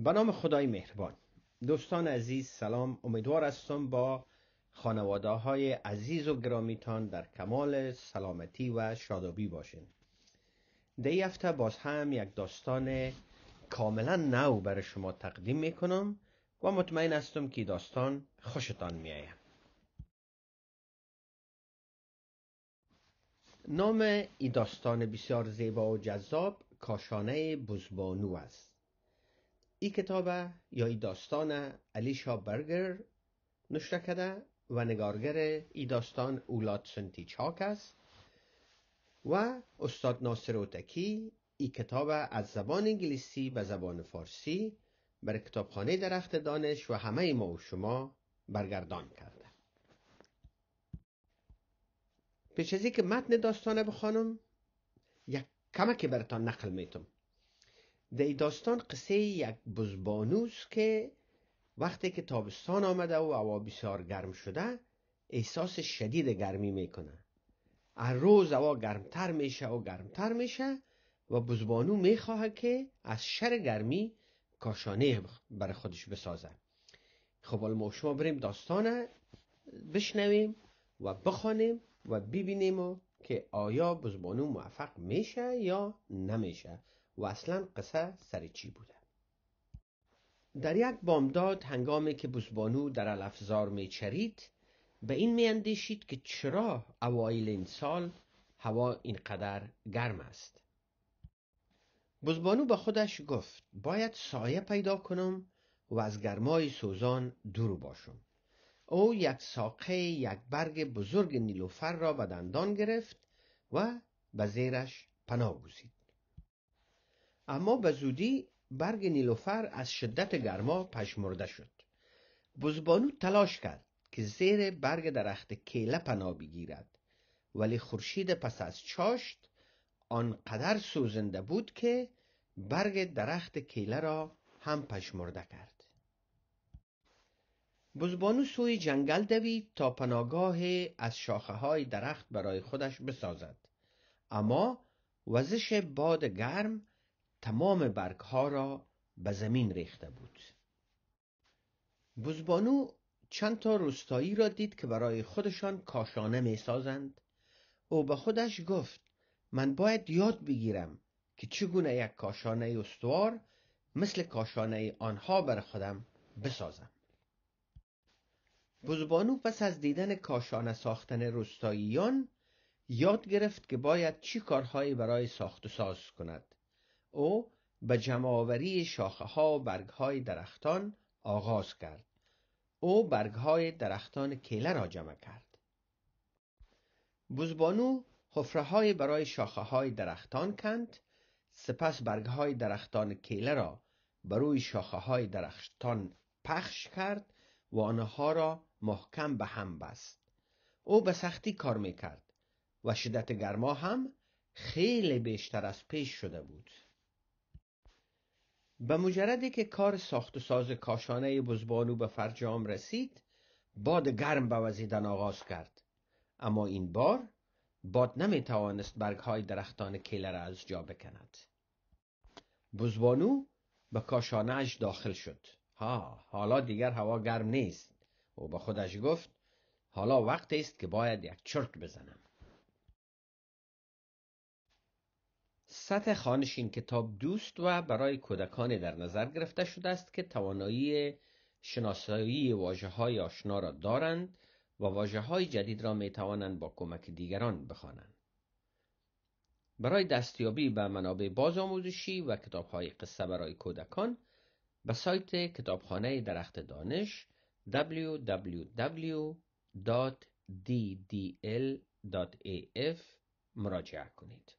به نام خدای مهربان دوستان عزیز سلام امیدوار هستم با خانواده های عزیز و گرامیتان در کمال سلامتی و شادابی باشین ده هفته باز هم یک داستان کاملا نو برای شما تقدیم میکنم و مطمئن هستم که داستان خوشتان میآید نام این داستان بسیار زیبا و جذاب کاشانه بزبانو است ای کتاب یا ای داستان الیشا برگر نشره کرده و نگارگر ای داستان اولاد سنتی چاک است و استاد ناصر اوتکی ای کتاب از زبان انگلیسی به زبان فارسی بر کتابخانه درخت دانش و همه ما و شما برگردان کرده پیش از که متن داستانه بخوانم یک کمکی برتان نقل میتونم د داستان قصه یک بزبانوس که وقتی که تابستان آمده و هوا بسیار گرم شده احساس شدید گرمی میکنه هر روز هوا گرمتر میشه و گرمتر میشه و بزبانو میخواهد که از شر گرمی کاشانه برای خودش بسازه خب حالا ما شما بریم داستان بشنویم و بخوانیم و ببینیم که آیا بزبانو موفق میشه یا نمیشه و اصلا قصه سر چی بوده در یک بامداد هنگامی که بوزبانو در الافزار می چرید به این می اندیشید که چرا اوایل این سال هوا اینقدر گرم است بزبانو به خودش گفت باید سایه پیدا کنم و از گرمای سوزان دور باشم او یک ساقه یک برگ بزرگ نیلوفر را به دندان گرفت و به زیرش پناه گزید اما به زودی برگ نیلوفر از شدت گرما پشمرده شد بزبانو تلاش کرد که زیر برگ درخت کیله پناه بگیرد ولی خورشید پس از چاشت آنقدر سوزنده بود که برگ درخت کیله را هم پشمرده کرد بزبانو سوی جنگل دوید تا پناگاه از شاخه های درخت برای خودش بسازد اما وزش باد گرم تمام برگ ها را به زمین ریخته بود بزبانو چند تا روستایی را دید که برای خودشان کاشانه می سازند او به خودش گفت من باید یاد بگیرم که چگونه یک کاشانه استوار مثل کاشانه آنها بر خودم بسازم بزبانو پس از دیدن کاشانه ساختن روستاییان یاد گرفت که باید چی کارهایی برای ساخت و ساز کند او به جمعآوری ها و های درختان آغاز کرد او های درختان کیله را جمع کرد بوزبانو های برای های درختان کند سپس های درختان کیله را بر روی های درختان پخش کرد و آنها را محکم به هم بست او به سختی کار میکرد و شدت گرما هم خیلی بیشتر از پیش شده بود به مجردی که کار ساخت و ساز کاشانه بزبانو به فرجام رسید باد گرم به وزیدن آغاز کرد اما این بار باد نمی توانست برگ های درختان کیله را از جا بکند بزبانو به اش داخل شد ها حالا دیگر هوا گرم نیست او به خودش گفت حالا وقت است که باید یک چرک بزنم سطح خانش این کتاب دوست و برای کودکان در نظر گرفته شده است که توانایی شناسایی واجه های آشنا را دارند و واجه های جدید را می توانند با کمک دیگران بخوانند. برای دستیابی به منابع بازآموزشی و کتاب های قصه برای کودکان به سایت کتابخانه درخت دانش www.ddl.af مراجعه کنید.